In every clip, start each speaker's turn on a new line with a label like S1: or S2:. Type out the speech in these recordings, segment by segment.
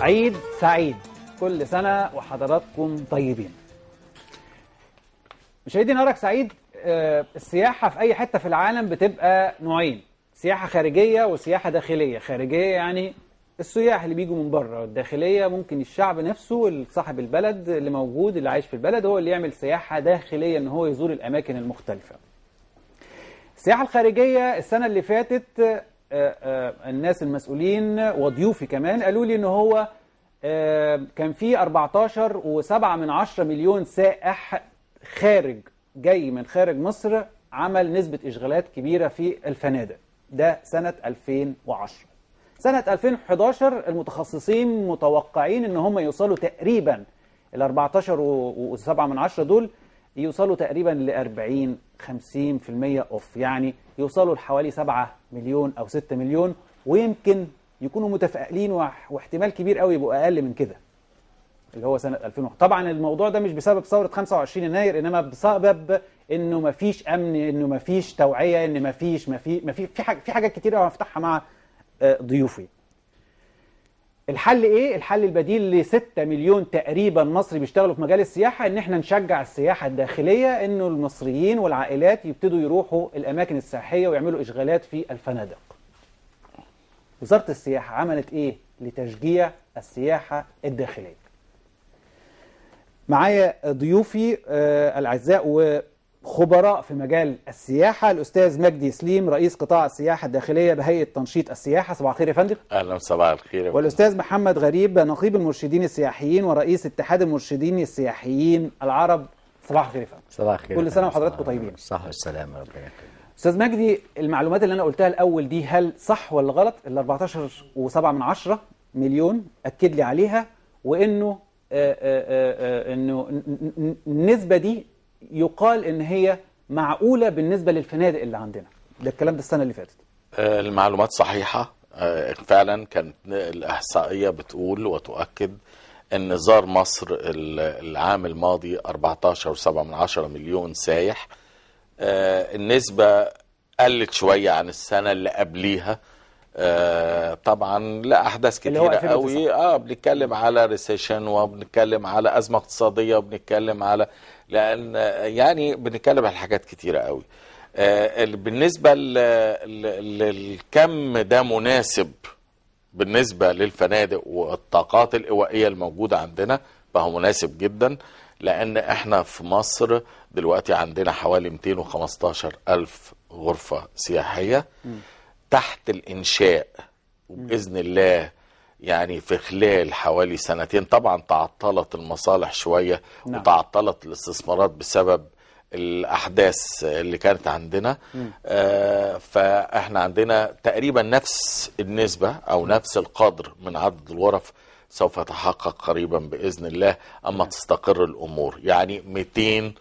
S1: عيد سعيد كل سنة وحضراتكم طيبين مشاهدي نهارك سعيد آه، السياحة في أي حتة في العالم بتبقى نوعين سياحة خارجية وسياحة داخلية خارجية يعني السياح اللي بيجوا من بره والداخلية ممكن الشعب نفسه صاحب البلد اللي موجود اللي عايش في البلد هو اللي يعمل سياحة داخلية ان هو يزور الأماكن المختلفة السياحة الخارجية السنة اللي فاتت آه، آه، الناس المسؤولين وضيوفي كمان قالوا لي ان هو آه، كان في 14 و7 من 10 مليون سائح خارج جاي من خارج مصر عمل نسبة إشغالات كبيرة في الفنادق ده سنة 2010 سنة 2011 المتخصصين متوقعين ان هم يوصلوا تقريبا ال 14 و7 من 10 دول يوصلوا تقريبا ل 40 50% اوف يعني يوصلوا لحوالي 7 مليون او 6 مليون ويمكن يكونوا متفائلين واحتمال كبير قوي يبقوا اقل من كده اللي هو سنه 2000 طبعا الموضوع ده مش بسبب ثوره 25 يناير انما بسبب انه ما فيش امن انه ما فيش توعيه ان ما فيش ما في في حاجه في حاجات كتير هفتحها مع آه، ضيوفي الحل ايه الحل البديل ل 6 مليون تقريبا مصري بيشتغلوا في مجال السياحه ان احنا نشجع السياحه الداخليه انه المصريين والعائلات يبتدوا يروحوا الاماكن السياحيه ويعملوا اشغالات في الفنادق وزاره السياحه عملت ايه لتشجيع السياحه الداخليه معايا ضيوفي آه، الاعزاء و خبراء في مجال السياحة الأستاذ مجدي سليم رئيس قطاع السياحة الداخلية بهيئة تنشيط السياحة صباح الخير يا فندم أهلا صباح الخير والأستاذ محمد غريب نقيب المرشدين السياحيين ورئيس اتحاد المرشدين السياحيين العرب
S2: صباح الخير يا فندم صباح الخير كل سنة وحضراتكم طيبين صح والسلام ربنا يكرمك
S1: أستاذ مجدي المعلومات اللي أنا قلتها الأول دي هل صح ولا غلط ال 14.7 من مليون أكد لي عليها وإنه آآ آه، آآ آه، آآ آه، إنه النسبة دي يقال ان هي معقولة بالنسبة للفنادق اللي عندنا ده الكلام ده السنة اللي فاتت
S3: آه، المعلومات صحيحة آه، فعلا كانت الإحصائية بتقول وتؤكد أن زار مصر العام الماضي 14.7 مليون سايح آه، النسبة قلت شوية عن السنة اللي قبليها طبعا لا احداث كتيره قوي اه بنتكلم على ريسيشن وبنتكلم على ازمه اقتصاديه وبنتكلم على لان يعني بنتكلم على حاجات كتيره قوي آه، بالنسبه للكم ده مناسب بالنسبه للفنادق والطاقات الاوائيه الموجوده عندنا فهو مناسب جدا لان احنا في مصر دلوقتي عندنا حوالي 215 الف غرفه سياحيه تحت الانشاء وباذن الله يعني في خلال حوالي سنتين طبعا تعطلت المصالح شوية نعم. وتعطلت الاستثمارات بسبب الأحداث اللي كانت عندنا آه فإحنا عندنا تقريبا نفس النسبة أو نفس القدر من عدد الغرف سوف تحقق قريبا بإذن الله أما نعم. تستقر الأمور يعني 200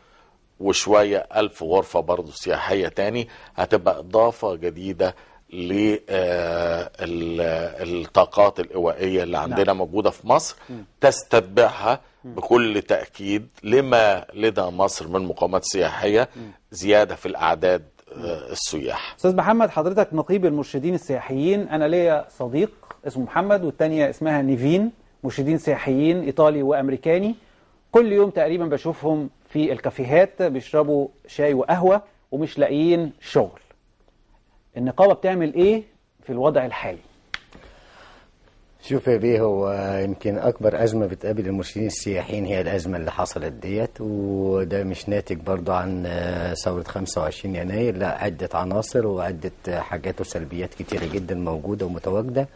S3: وشوية ألف غرفة برضه سياحية تاني هتبقى إضافة جديدة للطاقات الإوائية اللي عندنا نعم. موجودة في مصر تستتبعها بكل تأكيد لما لدى مصر من مقامات سياحية زيادة في الأعداد
S1: آه، السياح أستاذ محمد حضرتك نقيب المرشدين السياحيين أنا ليا صديق اسمه محمد والتانية اسمها نيفين مرشدين سياحيين إيطالي وأمريكاني كل يوم تقريبا بشوفهم في الكافيهات بيشربوا شاي وقهوة ومش لاقيين شغل النقابة بتعمل إيه في الوضع الحالي
S2: شوف يا بيه هو يمكن اكبر ازمه بتقابل المرشدين السياحيين هي الازمه اللي حصلت ديت وده مش ناتج برضه عن آه، ثوره 25 يناير لا عده عناصر وعده حاجات وسلبيات كتيره جدا موجوده ومتواجده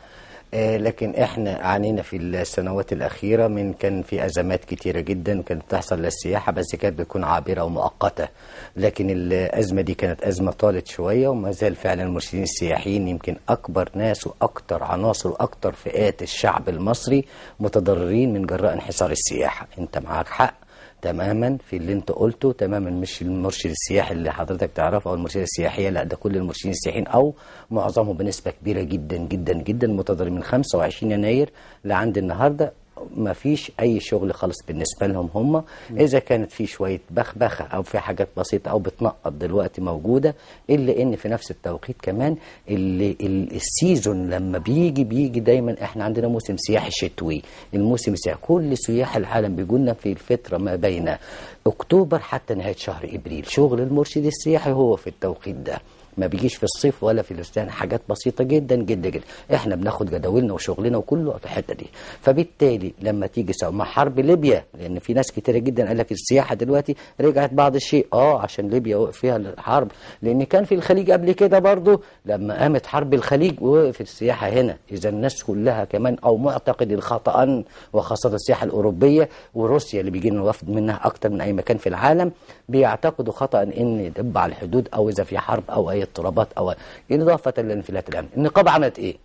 S2: آه، لكن احنا عانينا في السنوات الاخيره من كان في ازمات كتيره جدا كانت بتحصل للسياحه بس كانت بتكون عابره ومؤقته لكن الازمه دي كانت ازمه طالت شويه وما زال فعلا المرشدين السياحيين يمكن اكبر ناس وأكثر عناصر وأكثر فئات الشعب المصري متضررين من جراء انحصار السياحه انت معاك حق تماما في اللي انت قلته تماما مش المرشد السياحي اللي حضرتك تعرفه او المرشده السياحيه لا ده كل المرشدين السياحيين او معظمهم بنسبه كبيره جدا جدا جدا متضرر من 25 يناير لعند النهارده ما فيش اي شغل خالص بالنسبه لهم هم اذا كانت في شويه بخبخه او في حاجات بسيطه او بتنقط دلوقتي موجوده الا ان في نفس التوقيت كمان اللي السيزون لما بيجي بيجي دايما احنا عندنا موسم سياحي شتوي الموسم السياحي كل سياح العالم بيجوا لنا في الفتره ما بين اكتوبر حتى نهايه شهر ابريل شغل المرشد السياحي هو في التوقيت ده ما بيجيش في الصيف ولا في الاستان حاجات بسيطه جدا جدا جدا احنا بناخد جداولنا وشغلنا وكله في الحته دي فبالتالي لما تيجي سواء مع حرب ليبيا لان في ناس كتيره جدا قال لك السياحه دلوقتي رجعت بعض الشيء اه عشان ليبيا وقف فيها الحرب لان كان في الخليج قبل كده برضه لما قامت حرب الخليج وقفت السياحه هنا اذا الناس كلها كمان او معتقد خطا وخاصه السياحه الاوروبيه وروسيا اللي بيجي لنا منها اكتر من اي مكان في العالم بيعتقدوا خطا ان دب على الحدود او اذا في حرب او اي أي اضطرابات أو إضافة لانفلات الأمن النقابة عملت إيه؟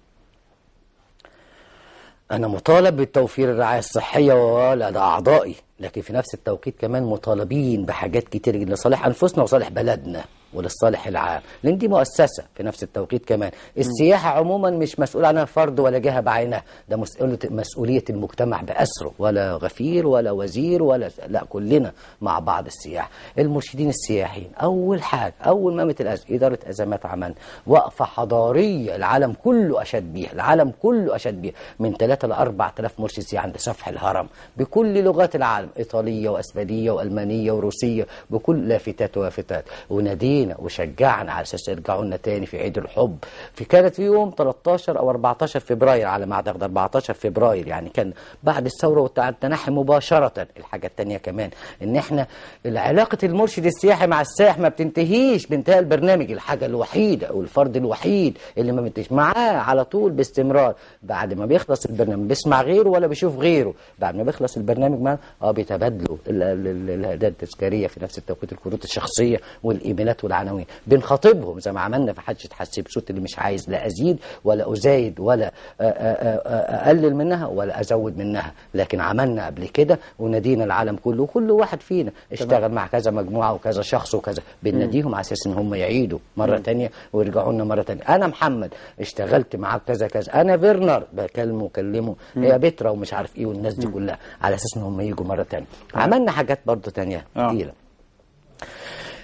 S2: أنا مطالب بتوفير الرعاية الصحية لأعضائي لكن في نفس التوقيت كمان مطالبين بحاجات كتير لصالح أنفسنا وصالح بلدنا وللصالح العام لأن دي مؤسسة في نفس التوقيت كمان السياحة عموما مش مسؤول عنها فرد ولا جهة بعينها ده مسؤولية مسؤولية المجتمع بأسره ولا غفير ولا وزير ولا لا كلنا مع بعض السياحة المرشدين السياحيين أول حاجة أول ما قامت الأزمة إدارة أزمات عمان وقفة حضارية العالم كله أشد بيها العالم كله أشد بيها من 3 ل 4000 مرشد سياحي عند سفح الهرم بكل لغات العالم إيطالية وأسبانية وألمانية وروسية بكل لافتات ولافتات ونادين علينا وشجعنا على اساس يرجعوا لنا تاني في عيد الحب في كانت في يوم 13 او 14 فبراير على ما اعتقد 14 فبراير يعني كان بعد الثوره والتنحي مباشره الحاجه الثانيه كمان ان احنا علاقه المرشد السياحي مع السائح ما بتنتهيش بانتهاء البرنامج الحاجه الوحيده او الفرد الوحيد اللي ما بنتش معاه على طول باستمرار بعد ما بيخلص البرنامج بيسمع غيره ولا بيشوف غيره بعد ما بيخلص البرنامج ما اه بيتبادلوا الاداه التذكاريه في نفس التوقيت الكروت الشخصيه والايميلات والعناوين بنخاطبهم زي ما عملنا في حجة حسيب صوت اللي مش عايز لا أزيد ولا أزايد ولا آه، آه، آه، أقلل منها ولا أزود منها لكن عملنا قبل كده ونادينا العالم كله وكل واحد فينا اشتغل مع كذا مجموعة وكذا شخص وكذا بنناديهم على أساس إن هم يعيدوا مرة ثانيه ويرجعوا لنا مرة ثانيه أنا محمد اشتغلت معاك كذا كذا أنا فيرنر بكلمه وكلمه هي بترا ومش عارف إيه والناس دي كلها على أساس إن هم يجوا مرة ثانيه عملنا حاجات برضه ثانيه كتيرة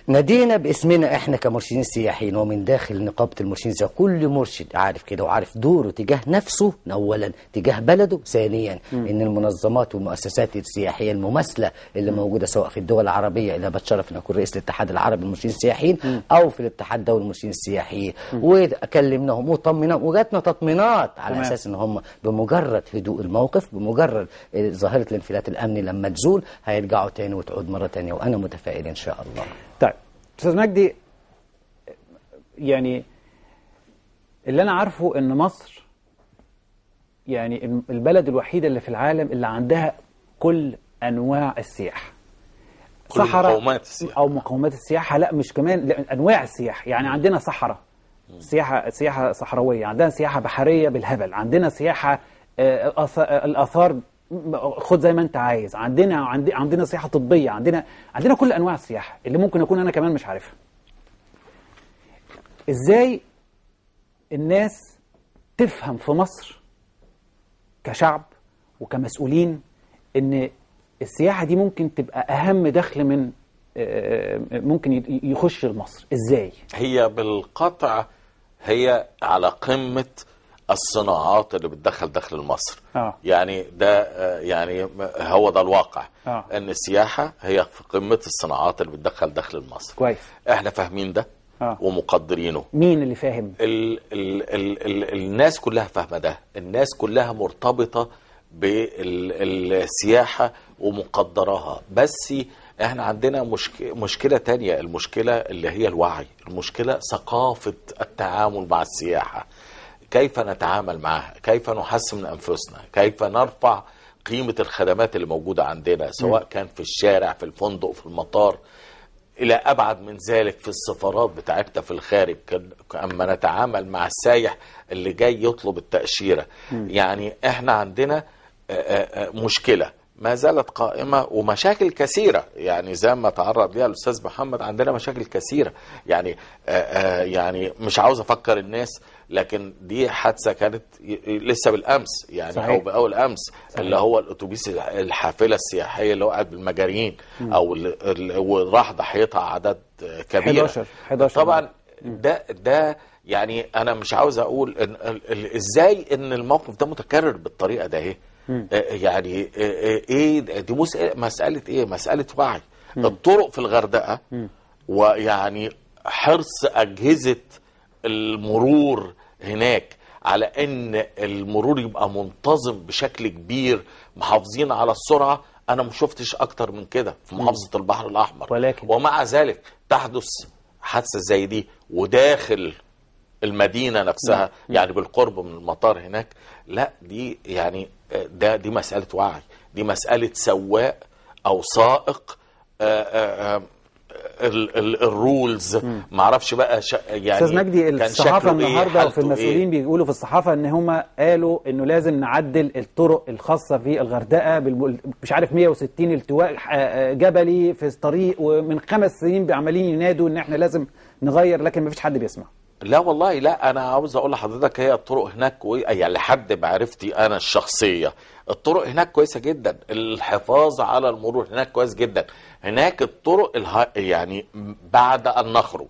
S2: نادينا باسمنا احنا كمرشدين سياحيين ومن داخل نقابه المرشدين السياحيين كل مرشد عارف كده وعارف دوره تجاه نفسه اولا تجاه بلده ثانيا ان المنظمات والمؤسسات السياحيه المماثله اللي موجوده سواء في الدول العربيه اللي بتشرف ان اكون رئيس الاتحاد العربي للمرشدين السياحيين او في الاتحاد الدولي للمرشدين السياحيين وكلمناهم وطمناهم وجاتنا تطمينات على مم. اساس ان هم بمجرد هدوء الموقف بمجرد ظاهره الانفلات الامني لما تزول هيرجعوا تاني وتعود مره تانيه وانا متفائل ان شاء الله أستاذ مجدي
S1: يعني اللي أنا عارفه إن مصر يعني البلد الوحيدة اللي في العالم اللي عندها كل أنواع السياحة صحراء مقومات السياحة. أو مقومات السياحة لا مش كمان لا أنواع السياحة يعني عندنا صحراء سياحة سياحة صحراوية عندنا سياحة بحرية بالهبل عندنا سياحة آه، الآثار خد زي ما انت عايز عندنا عندي عندنا سياحه طبيه عندنا عندنا كل انواع السياحه اللي ممكن اكون انا كمان مش عارفها ازاي الناس تفهم في مصر كشعب وكمسؤولين ان السياحه دي ممكن تبقى اهم دخل من آه، آه، ممكن يخش لمصر ازاي
S3: هي بالقطع هي على قمه الصناعات اللي بتدخل دخل مصر آه. يعني ده يعني هو ده الواقع آه. ان السياحة هي في قمة الصناعات اللي بتدخل دخل مصر كويس احنا فاهمين ده آه. ومقدرينه
S1: مين اللي فاهم
S3: ال ال ال ال الناس كلها فاهمة ده الناس كلها مرتبطة بالسياحة ومقدراها بس احنا عندنا مشك... مشكلة تانية المشكلة اللي هي الوعي المشكلة ثقافة التعامل مع السياحة كيف نتعامل معها كيف نحسن من أنفسنا كيف نرفع قيمة الخدمات اللي موجودة عندنا سواء كان في الشارع في الفندق في المطار إلى أبعد من ذلك في السفارات بتاعتنا في الخارج أما نتعامل مع السايح اللي جاي يطلب التأشيرة يعني إحنا عندنا مشكلة ما زالت قائمة ومشاكل كثيرة يعني زي ما تعرض ليها الأستاذ محمد عندنا مشاكل كثيرة يعني آآ آه، آه، يعني مش عاوز أفكر الناس لكن دي حادثة كانت لسه بالأمس يعني صحيح. أو بأول أمس صحيح. اللي هو الأتوبيس الحافلة السياحية اللي وقعت بالمجارين م. أو وراح ضحيتها عدد كبير 11 11 طبعا ده ده يعني أنا مش عاوز أقول إن إزاي إن الموقف ده متكرر بالطريقة ده هي. إيه؟ آه، يعني آه، آه، ايه دي مساله ايه مساله وعي الطرق في الغردقه ويعني حرص اجهزه المرور هناك على ان المرور يبقى منتظم بشكل كبير محافظين على السرعه انا ما شفتش اكتر من كده في محافظه البحر الاحمر ولكن ومع ذلك تحدث حادثه زي دي وداخل المدينه نفسها يعني بالقرب من المطار هناك لا دي يعني آه، ده دي مسألة وعي دي مسألة سواق أو سائق آه، آه، الرولز ما عرفش بقى شا يعني استاذ مجدي الصحافه إيه، النهارده وفي المسؤولين
S1: إيه؟ بيقولوا في الصحافه ان هم قالوا انه لازم نعدل الطرق الخاصه في الغردقه مش عارف 160 التواء جبلي في الطريق ومن خمس سنين عمالين ينادوا ان احنا لازم نغير لكن ما فيش حد بيسمع
S3: لا والله لا انا عاوز اقول لحضرتك هي الطرق هناك كوي... يعني لحد معرفتي انا الشخصيه الطرق هناك كويسه جدا الحفاظ على المرور هناك كويس جدا هناك الطرق اله... يعني بعد ان نخرج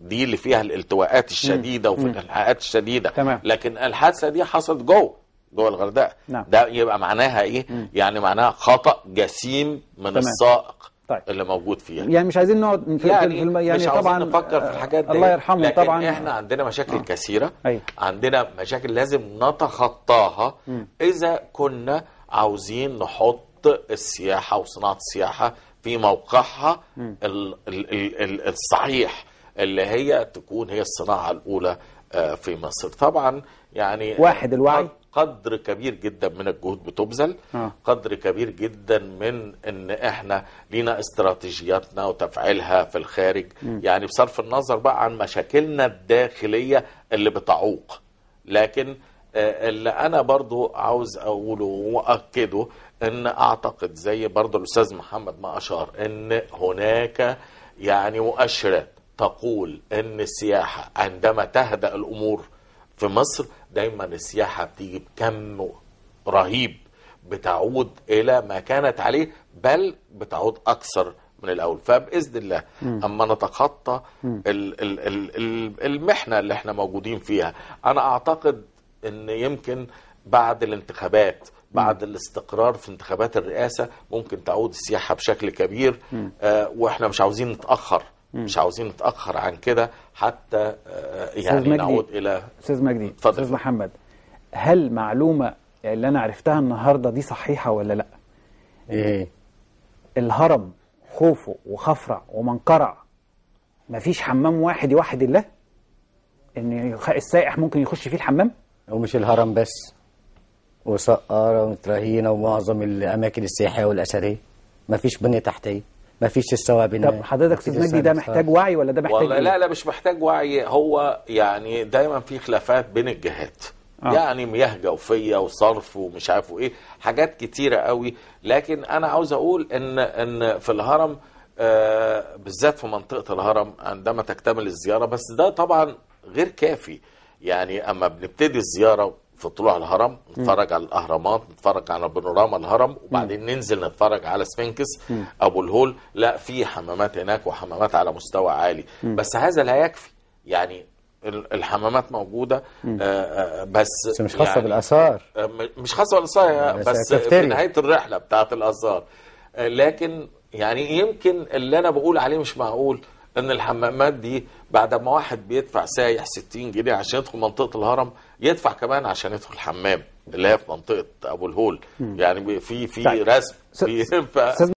S3: دي اللي فيها الالتواءات الشديده وفي الالحاقات الشديده تمام. لكن الحادثه دي حصلت جوه جوه الغردقه نعم. ده يبقى معناها ايه مم. يعني معناها خطا جسيم من تمام. السائق طيب. اللي موجود فيها
S1: يعني مش عايزين نقعد في يعني, في يعني مش طبعا نفكر في الحاجات دي الله يرحمه لكن طبعا احنا
S3: عندنا مشاكل آه. كثيره أيه. عندنا مشاكل لازم نتخطاها م. اذا كنا عاوزين نحط السياحه وصناعه السياحه في موقعها ال ال ال الصحيح اللي هي تكون هي الصناعه الاولى آه، في مصر طبعا يعني واحد الوعي قدر كبير جدا من الجهود بتبذل آه. قدر كبير جدا من ان احنا لينا استراتيجياتنا وتفعيلها في الخارج م. يعني بصرف النظر بقى عن مشاكلنا الداخلية اللي بتعوق لكن آه، اللي انا برضو عاوز اقوله واكده ان اعتقد زي برضو الاستاذ محمد ما اشار ان هناك يعني مؤشرات تقول ان السياحة عندما تهدأ الامور في مصر دايما السياحة بتيجي بكم رهيب بتعود الى ما كانت عليه بل بتعود اكثر من الاول فباذن الله اما نتخطى المحنه اللي احنا موجودين فيها انا اعتقد ان يمكن بعد الانتخابات بعد الاستقرار في انتخابات الرئاسه ممكن تعود السياحه بشكل كبير آه واحنا مش عاوزين نتاخر مش عاوزين نتاخر عن كده حتى
S1: آه، يعني نعود الى استاذ مجدي استاذ محمد هل معلومه اللي انا عرفتها النهارده دي صحيحه ولا لا ايه الهرم خوفه وخفرع ومنقرع مفيش حمام واحد يوحد الله
S2: ان السائح ممكن يخش فيه الحمام ومش الهرم بس وسقارة ومترهينة ومعظم الأماكن السياحية والأثرية مفيش بنية تحتية ما فيش السوا بين طب حضرتك استاذ مجدي ده محتاج وعي ولا ده محتاج والله إيه؟ لا
S3: لا مش محتاج وعي هو يعني دايما في خلافات بين الجهات آه. يعني مياه جوفيه وصرف ومش عارف ايه حاجات كتيره قوي لكن انا عاوز اقول ان ان في الهرم آه بالذات في منطقه الهرم عندما تكتمل الزياره بس ده طبعا غير كافي يعني اما بنبتدي الزياره في طلوع الهرم نتفرج على الاهرامات نتفرج على بانوراما الهرم وبعدين ننزل نتفرج على سفنكس ابو الهول لا في حمامات هناك وحمامات على مستوى عالي بس هذا لا يكفي يعني الحمامات موجوده آآ آه، آه، بس بس مش خاصه يعني بالاثار آه، مش خاصه بالاثار يعني بس, بس في نهايه الرحله بتاعه الاثار لكن يعني يمكن اللي انا بقول عليه مش معقول ان الحمامات دي بعد ما واحد بيدفع سايح 60 جنيه عشان يدخل منطقه الهرم يدفع كمان عشان يدخل الحمام اللي هي في منطقه ابو الهول يعني في في طيب. رسم في